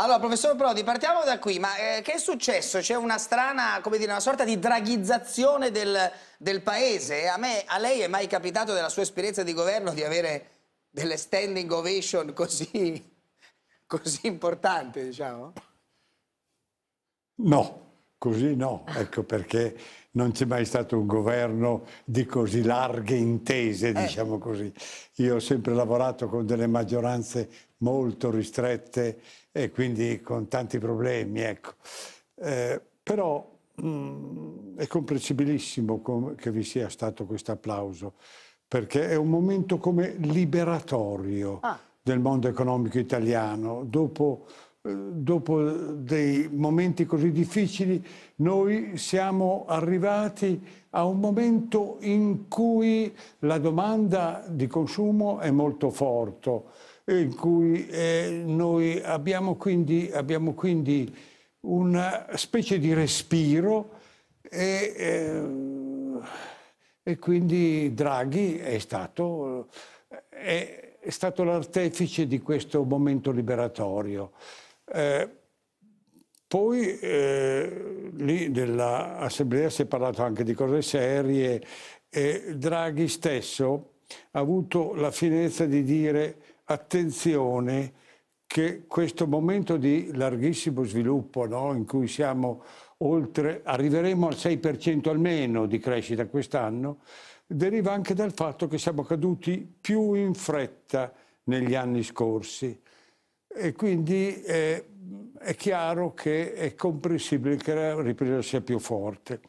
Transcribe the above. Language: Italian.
Allora, professor Prodi, partiamo da qui, ma eh, che è successo? C'è una strana, come dire, una sorta di draghizzazione del, del paese. A, me, a lei è mai capitato, della sua esperienza di governo, di avere delle standing ovation così, così importanti, diciamo? No. Così no, ecco perché non c'è mai stato un governo di così larghe intese, eh. diciamo così. Io ho sempre lavorato con delle maggioranze molto ristrette e quindi con tanti problemi, ecco. Eh, però mh, mm, è comprensibilissimo com- che vi sia stato questo applauso, perché è un momento come liberatorio ah. del mondo economico italiano. Dopo eh, dopo dei momenti così difficili, noi siamo arrivati a un momento in cui la domanda di consumo è molto forte, in cui eh, noi abbiamo quindi, abbiamo quindi, una specie di respiro e, eh, e quindi Draghi è stato, è, è stato l'artefice di questo momento liberatorio. Eh, poi eh, lì nell'assemblea si è parlato anche di cose serie e Draghi stesso ha avuto la finezza di dire attenzione che questo momento di larghissimo sviluppo no, in cui siamo oltre, arriveremo al 6% almeno di crescita quest'anno, deriva anche dal fatto che siamo caduti più in fretta negli anni scorsi e quindi è, eh, è chiaro che è comprensibile che la ripresa sia più forte.